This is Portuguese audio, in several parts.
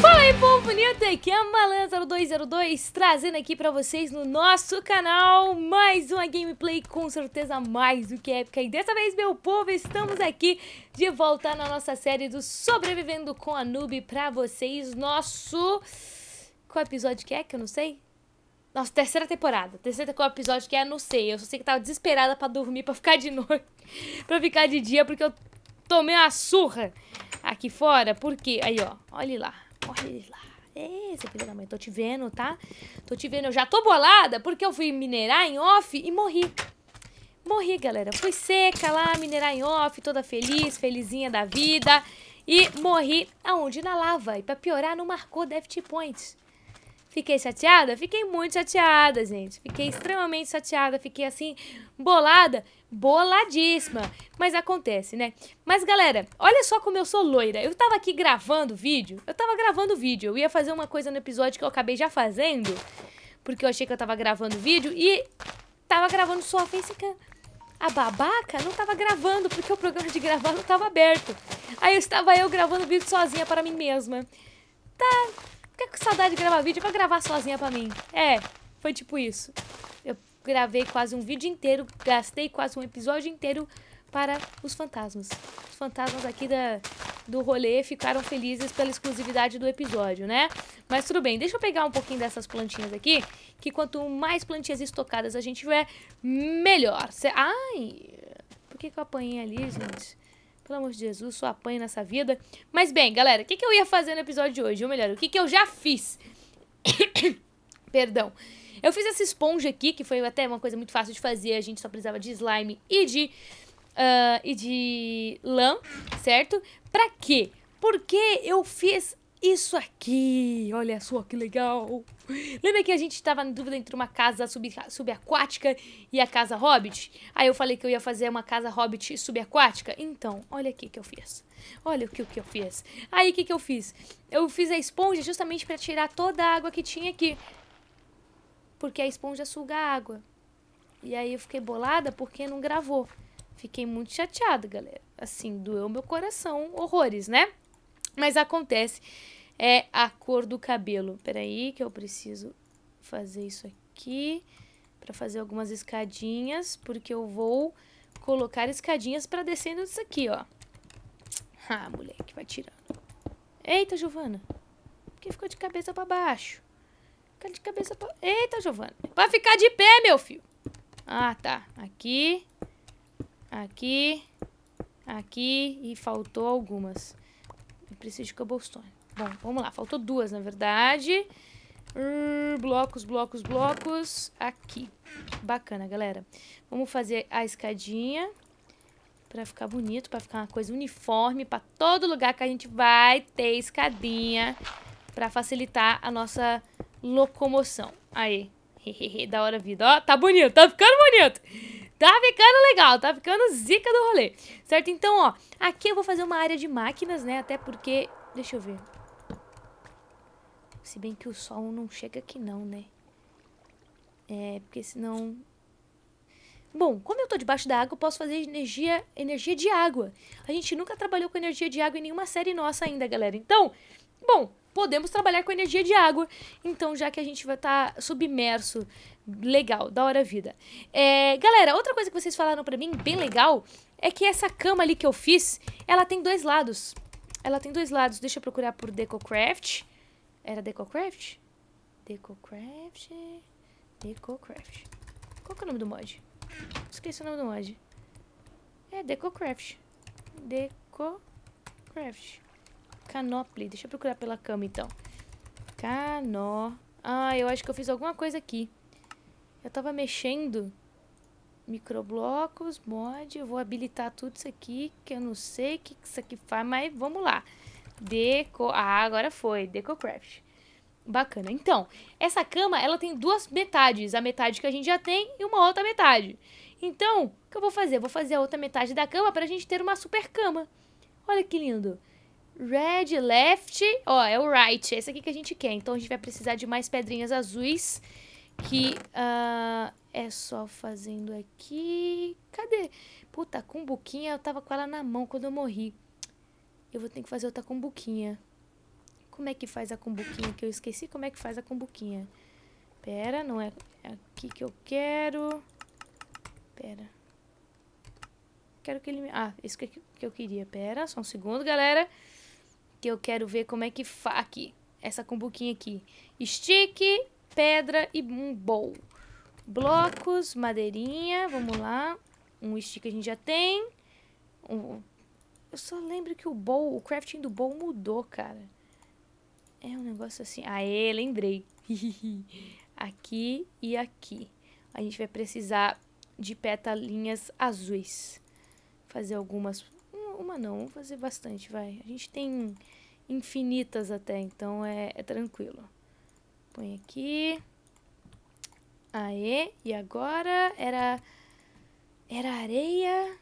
Fala aí, povo bonito! Aqui é a Malan0202, trazendo aqui pra vocês no nosso canal mais uma gameplay com certeza mais do que épica. E dessa vez, meu povo, estamos aqui de volta na nossa série do Sobrevivendo com a Noob pra vocês, nosso... Qual episódio que é? Que eu não sei. Nossa, terceira temporada. Terceira temporada, episódio que é, não sei. Eu só sei que tava desesperada para dormir, para ficar de noite, para ficar de dia, porque eu tomei uma surra aqui fora. Porque, aí, ó, olha lá, olha lá. Ei, seu filho da mãe, tô te vendo, tá? Tô te vendo, eu já tô bolada porque eu fui minerar em off e morri. Morri, galera. Fui seca lá, minerar em off, toda feliz, felizinha da vida. E morri aonde? Na lava. E pra piorar, não marcou Deft Points. Fiquei chateada? Fiquei muito chateada, gente. Fiquei extremamente chateada, fiquei assim, bolada, boladíssima. Mas acontece, né? Mas galera, olha só como eu sou loira. Eu tava aqui gravando vídeo, eu tava gravando vídeo. Eu ia fazer uma coisa no episódio que eu acabei já fazendo, porque eu achei que eu tava gravando vídeo e tava gravando só a facecam. A babaca não tava gravando, porque o programa de gravar não tava aberto. Aí estava eu gravando vídeo sozinha para mim mesma. Tá, Fica com saudade de gravar vídeo, vai gravar sozinha pra mim. É, foi tipo isso. Eu gravei quase um vídeo inteiro, gastei quase um episódio inteiro para os fantasmas. Os fantasmas aqui da, do rolê ficaram felizes pela exclusividade do episódio, né? Mas tudo bem, deixa eu pegar um pouquinho dessas plantinhas aqui, que quanto mais plantinhas estocadas a gente tiver, melhor. Cê... Ai, por que, que eu apanhei ali, gente? Pelo amor de Jesus, só apanha nessa vida. Mas bem, galera, o que, que eu ia fazer no episódio de hoje? Ou melhor, o que, que eu já fiz? Perdão. Eu fiz essa esponja aqui, que foi até uma coisa muito fácil de fazer. A gente só precisava de slime e de... Uh, e de lã, certo? Pra quê? Porque eu fiz isso aqui. Olha só que legal. Lembra que a gente estava na dúvida entre uma casa sub, subaquática e a casa hobbit? Aí eu falei que eu ia fazer uma casa hobbit subaquática. Então, olha aqui que eu fiz. Olha o que, que eu fiz. Aí o que, que eu fiz? Eu fiz a esponja justamente para tirar toda a água que tinha aqui. Porque a esponja suga a água. E aí eu fiquei bolada porque não gravou. Fiquei muito chateada, galera. Assim, doeu meu coração horrores, né? Mas acontece. É a cor do cabelo. Peraí, que eu preciso fazer isso aqui. Pra fazer algumas escadinhas. Porque eu vou colocar escadinhas pra descendo disso aqui, ó. Ah, moleque, vai tirando. Eita, Giovana. que ficou de cabeça pra baixo. Fica de cabeça pra... Eita, Giovana. Pra ficar de pé, meu filho. Ah, tá. Aqui. Aqui. Aqui. E faltou algumas preciso de cobblestone. Bom, vamos lá. Faltou duas, na verdade. Hum, blocos, blocos, blocos. Aqui. Bacana, galera. Vamos fazer a escadinha pra ficar bonito, pra ficar uma coisa uniforme, pra todo lugar que a gente vai ter escadinha pra facilitar a nossa locomoção. Aí. da hora vida. Ó, tá bonito, tá ficando bonito. Tá ficando legal, tá ficando zica do rolê. Certo? Então, ó, aqui eu vou fazer uma área de máquinas, né? Até porque... Deixa eu ver. Se bem que o sol não chega aqui não, né? É, porque senão... Bom, como eu tô debaixo da água, eu posso fazer energia, energia de água. A gente nunca trabalhou com energia de água em nenhuma série nossa ainda, galera. Então, bom, podemos trabalhar com energia de água. Então, já que a gente vai estar tá submerso, legal, da hora vida. É, galera, outra coisa que vocês falaram para mim, bem legal, é que essa cama ali que eu fiz, ela tem dois lados. Ela tem dois lados. Deixa eu procurar por DecoCraft. Era DecoCraft? DecoCraft... DecoCraft. Qual que é o nome do mod? Esqueci o nome do mod. É DecoCraft. DecoCraft. Canoply. Deixa eu procurar pela cama, então. Cano... Ah, eu acho que eu fiz alguma coisa aqui. Eu tava mexendo. Microblocos, mod. Eu vou habilitar tudo isso aqui, que eu não sei o que isso aqui faz, mas vamos lá. Deco... Ah, agora foi. Decocraft. Bacana. Então, essa cama, ela tem duas metades. A metade que a gente já tem e uma outra metade. Então, o que eu vou fazer? Eu vou fazer a outra metade da cama para a gente ter uma super cama. Olha que lindo. Red, left. Ó, é o right. É esse aqui que a gente quer. Então a gente vai precisar de mais pedrinhas azuis. Que uh, é só fazendo aqui. Cadê? Puta, cumbuquinha. Eu tava com ela na mão quando eu morri. Eu vou ter que fazer outra cumbuquinha. Como é que faz a cumbuquinha? Que eu esqueci como é que faz a cumbuquinha. Pera, não é aqui que eu quero. Pera. Quero que ele me... Ah, isso que eu queria. Pera, só um segundo, galera que eu quero ver como é que faz aqui. Essa cumbuquinha aqui. Stick, pedra e um bowl. Blocos, madeirinha, vamos lá. Um stick a gente já tem. Um... Eu só lembro que o bowl, o crafting do bowl mudou, cara. É um negócio assim. Aê, lembrei. aqui e aqui. A gente vai precisar de petalinhas azuis. Fazer algumas uma não, vou fazer bastante, vai. A gente tem infinitas até, então é, é tranquilo. Põe aqui. Aê, e agora era, era areia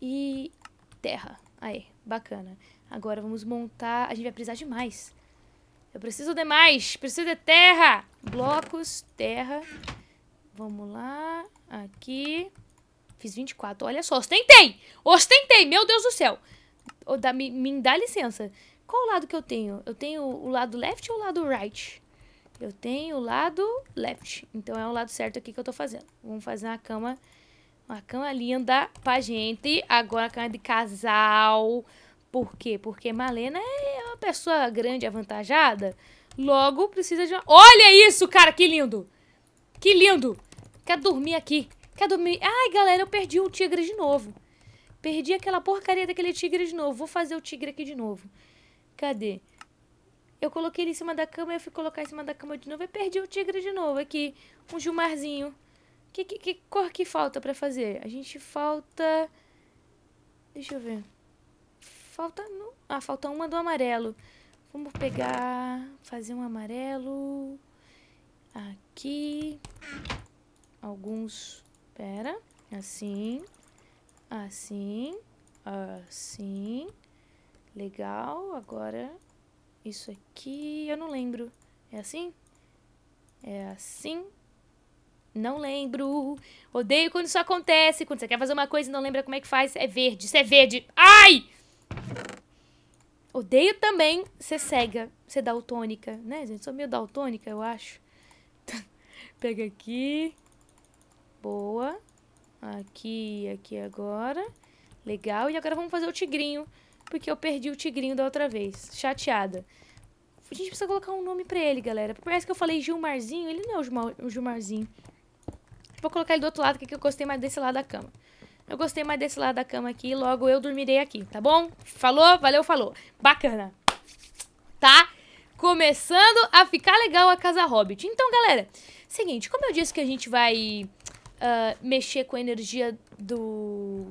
e terra. Aê, bacana. Agora vamos montar, a gente vai precisar de mais. Eu preciso de mais, preciso de terra. Blocos, terra. Vamos lá, aqui. Aqui. Fiz 24. Olha só, ostentei! Ostentei! Meu Deus do céu! me, me dá licença. Qual o lado que eu tenho? Eu tenho o lado left ou o lado right? Eu tenho o lado left. Então é o lado certo aqui que eu tô fazendo. Vamos fazer uma cama... Uma cama linda pra gente. Agora a cama de casal. Por quê? Porque Malena é uma pessoa grande, avantajada. Logo, precisa de uma... Olha isso, cara! Que lindo! Que lindo! Quero dormir aqui. Quer dormir? Ai, galera, eu perdi o tigre de novo. Perdi aquela porcaria daquele tigre de novo. Vou fazer o tigre aqui de novo. Cadê? Eu coloquei ele em cima da cama, eu fui colocar em cima da cama de novo e perdi o tigre de novo. Aqui, um Gilmarzinho. Que, que, que cor que falta pra fazer? A gente falta... Deixa eu ver. Falta... No... Ah, falta uma do amarelo. Vamos pegar... Fazer um amarelo... Aqui... Alguns Espera. Assim. Assim. Assim. Legal. Agora, isso aqui... Eu não lembro. É assim? É assim. Não lembro. Odeio quando isso acontece. Quando você quer fazer uma coisa e não lembra como é que faz. É verde. Isso é verde. Ai! Odeio também ser cega, ser daltônica, né, gente? Sou meio daltônica, eu acho. Pega aqui. Boa. Aqui, aqui agora. Legal. E agora vamos fazer o tigrinho, porque eu perdi o tigrinho da outra vez. Chateada. A gente precisa colocar um nome pra ele, galera. Parece que eu falei Gilmarzinho. Ele não é o, o Gilmarzinho. Vou colocar ele do outro lado, que eu gostei mais desse lado da cama. Eu gostei mais desse lado da cama aqui, logo eu dormirei aqui, tá bom? Falou? Valeu, falou. Bacana. Tá? Começando a ficar legal a casa Hobbit. Então, galera, seguinte, como eu disse que a gente vai uh, mexer com a energia do...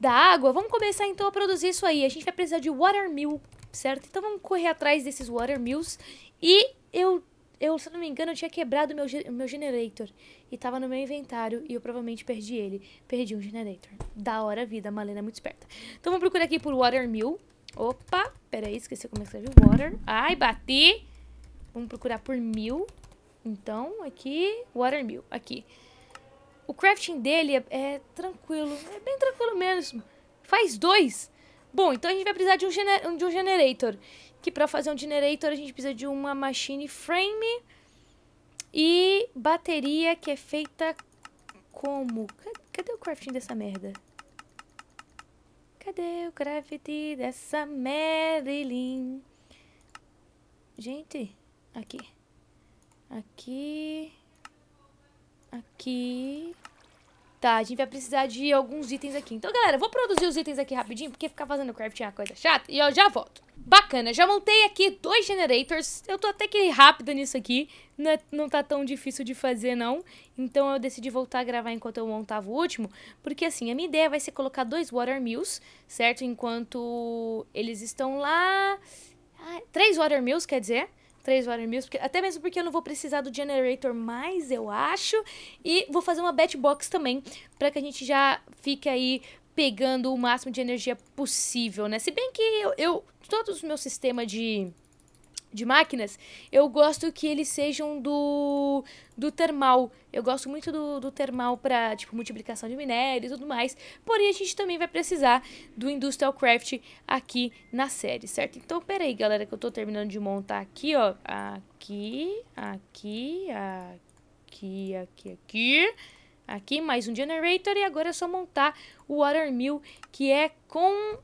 Da água, vamos começar então a produzir isso aí. A gente vai precisar de watermill, certo? Então vamos correr atrás desses watermills. E eu, eu, se não me engano, eu tinha quebrado meu, meu generator. E tava no meu inventário e eu provavelmente perdi ele. Perdi um generator. Da hora a vida, a Malena é muito esperta. Então vamos procurar aqui por watermill. Opa, peraí, esqueci como é que escreve water. Ai, bati. Vamos procurar por mil. Então, aqui, Watermill, aqui. O crafting dele é, é, tranquilo, é bem tranquilo mesmo. Faz dois. Bom, então a gente vai precisar de um, gener de um generator. Que para fazer um generator a gente precisa de uma machine frame e bateria que é feita como? Cadê o crafting dessa merda? Cadê o crafting dessa Marilyn? Gente, aqui. Aqui. Aqui. Tá, a gente vai precisar de alguns itens aqui. Então, galera, vou produzir os itens aqui rapidinho, porque ficar fazendo crafting é uma coisa chata. E eu já volto. Bacana, já montei aqui dois generators. Eu tô até que rápida nisso aqui. Não, é, não tá tão difícil de fazer, não. Então eu decidi voltar a gravar enquanto eu montava o último. Porque, assim, a minha ideia vai ser colocar dois water mills, certo? Enquanto eles estão lá... Ah, três water mills, quer dizer três Warner porque, até mesmo porque eu não vou precisar do Generator mais, eu acho. E vou fazer uma Batbox também, para que a gente já fique aí pegando o máximo de energia possível, né? Se bem que eu, eu os meus meu sistema de de máquinas, eu gosto que eles sejam do, do termal. Eu gosto muito do, do termal para tipo, multiplicação de minérios e tudo mais. Porém, a gente também vai precisar do Industrial Craft aqui na série, certo? Então, pera aí, galera, que eu tô terminando de montar aqui, ó. Aqui, aqui, aqui, aqui, aqui. Aqui, mais um generator. E agora é só montar o watermill, que é com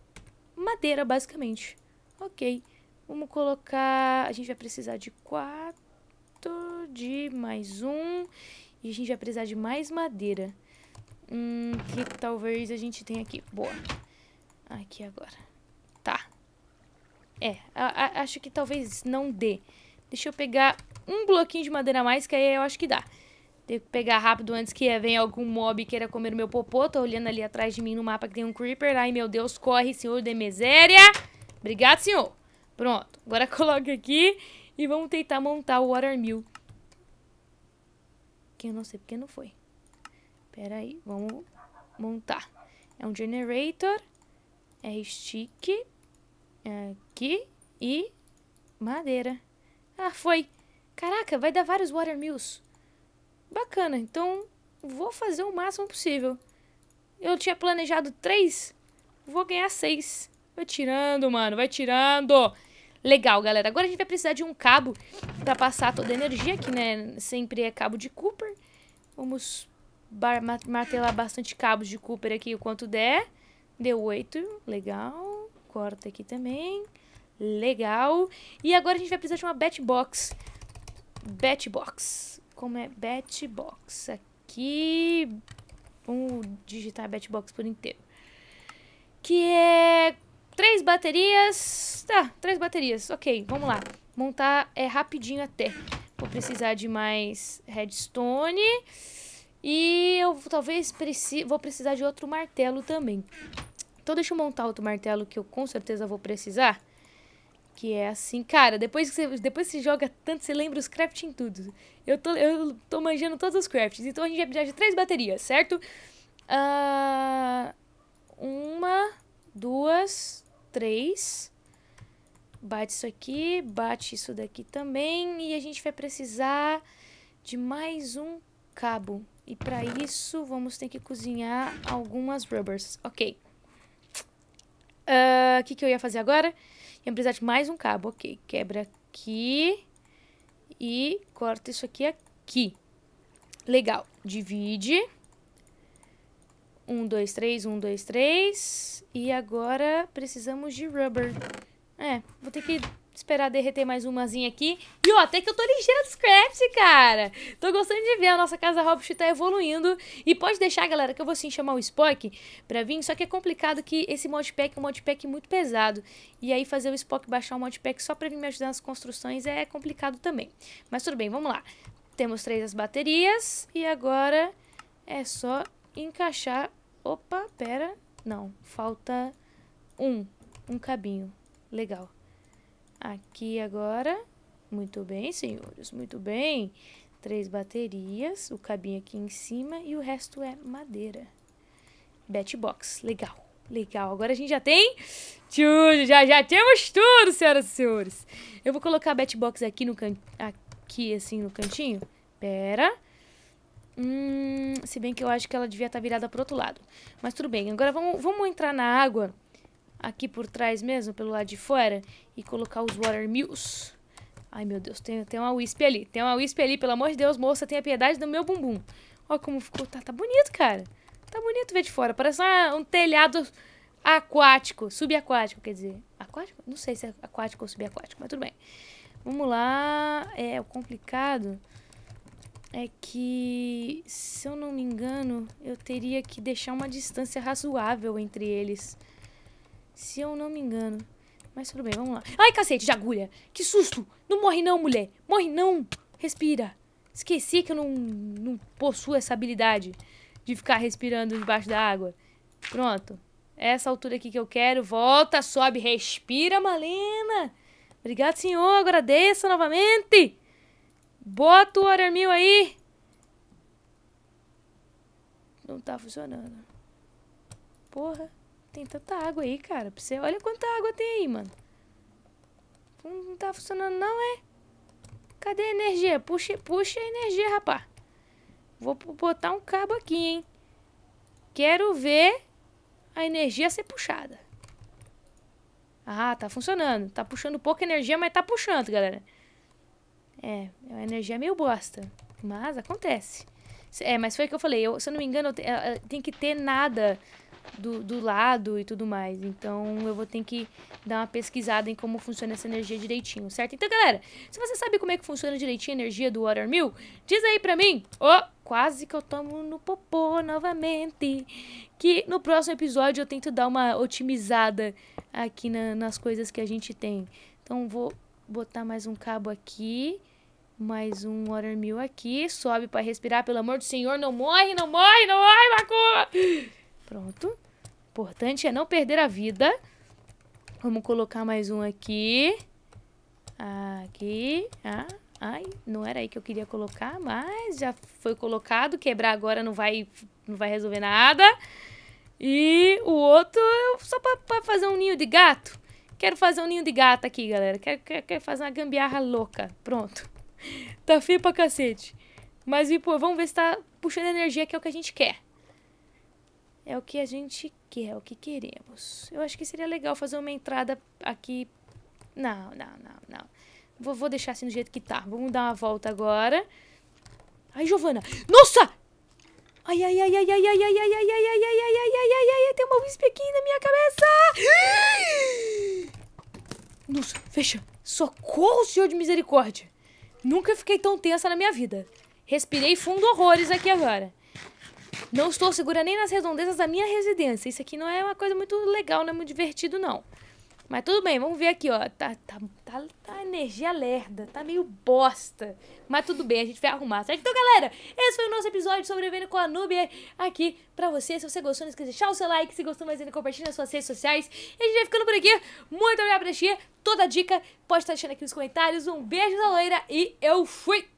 madeira, basicamente. Ok. Vamos colocar... A gente vai precisar de quatro, de mais um. E a gente vai precisar de mais madeira. Hum, que talvez a gente tenha aqui. Boa. Aqui agora. Tá. É, a, a, acho que talvez não dê. Deixa eu pegar um bloquinho de madeira a mais, que aí eu acho que dá. Tenho que pegar rápido antes que eh, venha algum mob queira comer o meu popô. Tô olhando ali atrás de mim no mapa que tem um creeper. Ai, meu Deus, corre, senhor de miséria. Obrigado, senhor. Pronto, agora coloca aqui e vamos tentar montar o watermill. Que eu não sei porque não foi. Pera aí, vamos montar. É um generator, é stick, é aqui e madeira. Ah, foi. Caraca, vai dar vários watermills. Bacana, então vou fazer o máximo possível. Eu tinha planejado três, vou ganhar seis. Vai tirando, mano. Vai tirando. Legal, galera. Agora a gente vai precisar de um cabo pra passar toda a energia, que né, sempre é cabo de Cooper. Vamos martelar bastante cabos de Cooper aqui o quanto der. Deu 8, legal. Corta aqui também, legal. E agora a gente vai precisar de uma Batbox. Batbox. Como é Batbox? Aqui... Vamos digitar Batbox por inteiro. Que é Três baterias. Tá, três baterias. Ok, vamos lá. Montar é rapidinho até. Vou precisar de mais redstone. E eu talvez preci vou precisar de outro martelo também. Então deixa eu montar outro martelo que eu com certeza vou precisar. Que é assim, cara, depois que você, depois que você joga tanto, você lembra os crafting tudo. Eu tô, eu tô manjando todos os crafts, então a gente vai precisar de três baterias, certo? Uh, uma, duas, 3. Bate isso aqui, bate isso daqui também. E a gente vai precisar de mais um cabo. E para isso, vamos ter que cozinhar algumas rubbers. Ok. Ah, o uh, que, que eu ia fazer agora? Ia precisar de mais um cabo. Ok, quebra aqui. E corta isso aqui aqui. Legal. Divide. Divide. Um, dois, três, um, dois, três. E agora precisamos de rubber. É, vou ter que esperar derreter mais umazinha aqui. E ó, até que eu tô ligeira dos scraps, cara. Tô gostando de ver, a nossa casa Hobbit tá evoluindo. E pode deixar, galera, que eu vou sim chamar o Spock pra vir. Só que é complicado que esse modpack é um modpack muito pesado. E aí fazer o Spock baixar o modpack só pra vir me ajudar nas construções é complicado também. Mas tudo bem, vamos lá. Temos três as baterias. E agora é só encaixar... Opa, pera. Não, falta um. Um cabinho. Legal. Aqui agora. Muito bem, senhores. Muito bem. Três baterias. O cabinho aqui em cima. E o resto é madeira. Batbox. Legal. Legal, agora a gente já tem tudo, já, já temos tudo, senhoras e senhores. Eu vou colocar a Batbox aqui no can... aqui assim no cantinho. Pera. Hum, se bem que eu acho que ela devia estar tá virada pro outro lado. Mas tudo bem. Agora vamos, vamos entrar na água. Aqui por trás mesmo, pelo lado de fora. E colocar os water mills. Ai, meu Deus. Tem, tem uma wisp ali. Tem uma wisp ali. Pelo amor de Deus, moça. Tenha piedade do meu bumbum. Olha como ficou. Tá, tá bonito, cara. Tá bonito ver de fora. Parece uma, um telhado aquático. Subaquático, quer dizer. Aquático? Não sei se é aquático ou subaquático, mas tudo bem. Vamos lá. É, o complicado é que, se eu não me engano, eu teria que deixar uma distância razoável entre eles. Se eu não me engano. Mas tudo bem, vamos lá. Ai, cacete, de agulha! Que susto! Não morre não, mulher! Morre não! Respira! Esqueci que eu não, não possuo essa habilidade de ficar respirando debaixo da água. Pronto. Essa altura aqui que eu quero. Volta, sobe, respira, Malena! Obrigado, senhor. Agradeço novamente. Bota o Watermill aí! Não tá funcionando. Porra, tem tanta água aí, cara. você... Olha quanta água tem aí, mano. Não tá funcionando não, é? Cadê a energia? Puxa, puxa a energia, rapá. Vou botar um cabo aqui, hein? Quero ver a energia ser puxada. Ah, tá funcionando. Tá puxando pouca energia, mas tá puxando, galera. É, é uma energia meio bosta. Mas acontece. É, mas foi o que eu falei. Eu, se eu não me engano, é, é, tem que ter nada do, do lado e tudo mais. Então eu vou ter que dar uma pesquisada em como funciona essa energia direitinho, certo? Então, galera, se você sabe como é que funciona direitinho a energia do Watermill, diz aí pra mim. Oh, quase que eu tomo no popô novamente. Que no próximo episódio eu tento dar uma otimizada aqui na, nas coisas que a gente tem. Então vou botar mais um cabo aqui. Mais um mill aqui. Sobe pra respirar, pelo amor do senhor. Não morre, não morre, não morre, macu. Pronto. importante é não perder a vida. Vamos colocar mais um aqui. Aqui. Ah, ai, não era aí que eu queria colocar, mas já foi colocado. Quebrar agora não vai, não vai resolver nada. E o outro só pra, pra fazer um ninho de gato. Quero fazer um ninho de gato aqui, galera. Quero, quero, quero fazer uma gambiarra louca. Pronto tá feio pra cacete. Mas e, pô, vamos ver se tá puxando energia, que é o que a gente quer. É o que a gente quer, é o que queremos. Eu acho que seria legal fazer uma entrada aqui. Não, não, não, não. Vou, vou deixar assim do jeito que tá. Vamos dar uma volta agora. Ai, Giovana. Nossa! Ai, ai, ai, ai, ai, ai, ai, ai, ai, ai, ai, ai, ai, ai, ai, ai, ai, tem uma wisp aqui na minha cabeça! Nossa, fecha. Socorro, Senhor de Misericórdia. Nunca fiquei tão tensa na minha vida. Respirei fundo horrores aqui agora. Não estou segura nem nas redondezas da minha residência. Isso aqui não é uma coisa muito legal, não é muito divertido, não. Mas tudo bem, vamos ver aqui, ó. Tá, tá tá, tá energia lerda, tá meio bosta. Mas tudo bem, a gente vai arrumar, certo? Então, galera, esse foi o nosso episódio Sobrevivendo com a Nubia aqui pra você. Se você gostou, não esqueça de deixar o seu like. Se gostou mais ainda, compartilha nas suas redes sociais. E a gente vai ficando por aqui. Muito obrigado por assistir. Toda dica pode estar deixando aqui nos comentários. Um beijo da loira e eu fui!